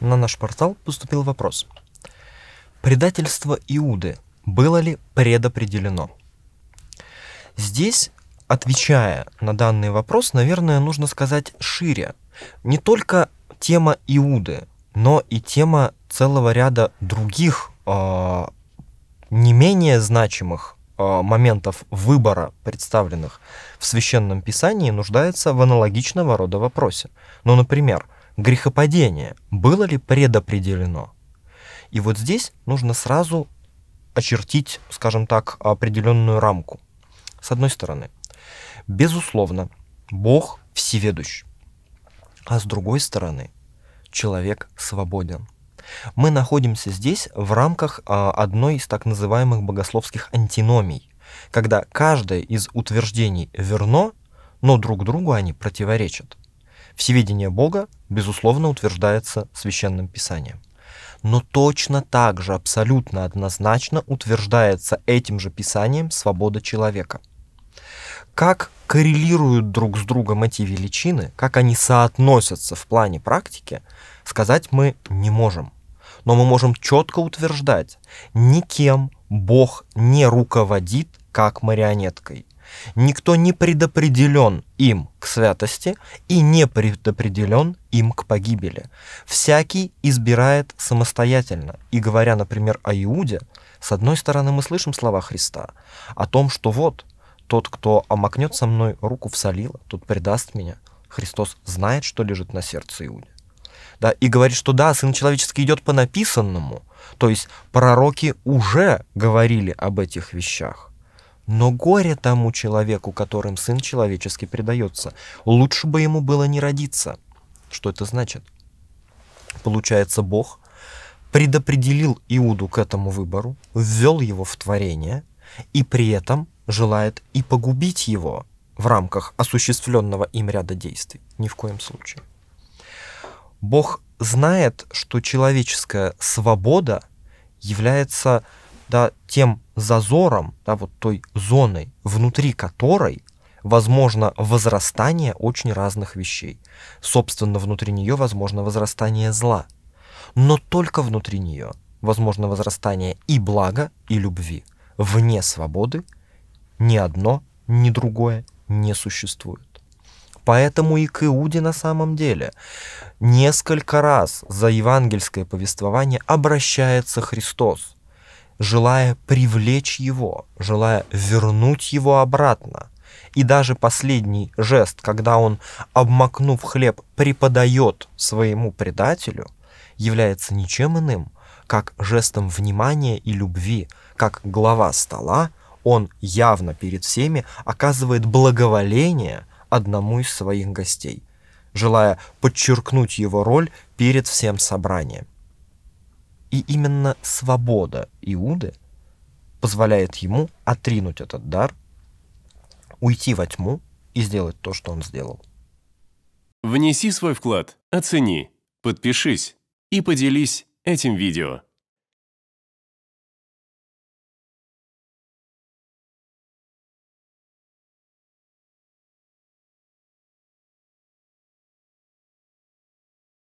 на наш портал поступил вопрос. Предательство Иуды было ли предопределено? Здесь, отвечая на данный вопрос, наверное, нужно сказать шире. Не только тема Иуды, но и тема целого ряда других э, не менее значимых э, моментов выбора, представленных в священном писании, нуждается в аналогичного рода вопросе. Ну, например, грехопадение было ли предопределено? И вот здесь нужно сразу очертить, скажем так, определенную рамку. С одной стороны, безусловно, Бог всеведущ. А с другой стороны, человек свободен. Мы находимся здесь в рамках а, одной из так называемых богословских антиномий, когда каждое из утверждений верно, но друг другу они противоречат. Всеведение Бога, безусловно, утверждается священным писанием. Но точно так же абсолютно однозначно утверждается этим же писанием свобода человека. Как коррелируют друг с другом эти величины, как они соотносятся в плане практики, сказать мы не можем. Но мы можем четко утверждать, никем Бог не руководит как марионеткой – Никто не предопределен им к святости и не предопределен им к погибели. Всякий избирает самостоятельно. И говоря, например, о Иуде, с одной стороны мы слышим слова Христа о том, что вот тот, кто омакнет со мной руку в солило, тот предаст меня. Христос знает, что лежит на сердце Иуде. Да, и говорит, что да, Сын Человеческий идет по написанному, то есть пророки уже говорили об этих вещах. Но горе тому человеку, которым Сын Человеческий предается. Лучше бы ему было не родиться. Что это значит? Получается, Бог предопределил Иуду к этому выбору, ввел его в творение, и при этом желает и погубить его в рамках осуществленного им ряда действий. Ни в коем случае. Бог знает, что человеческая свобода является да, тем зазором, да, вот той зоной, внутри которой возможно возрастание очень разных вещей. Собственно, внутри нее возможно возрастание зла, но только внутри нее возможно возрастание и блага, и любви. Вне свободы ни одно, ни другое не существует. Поэтому и к Иуде на самом деле несколько раз за евангельское повествование обращается Христос желая привлечь его, желая вернуть его обратно. И даже последний жест, когда он, обмакнув хлеб, преподает своему предателю, является ничем иным, как жестом внимания и любви, как глава стола, он явно перед всеми оказывает благоволение одному из своих гостей, желая подчеркнуть его роль перед всем собранием. И именно свобода Иуды позволяет ему отринуть этот дар, уйти во тьму и сделать то, что он сделал. Внеси свой вклад, оцени, подпишись и поделись этим видео.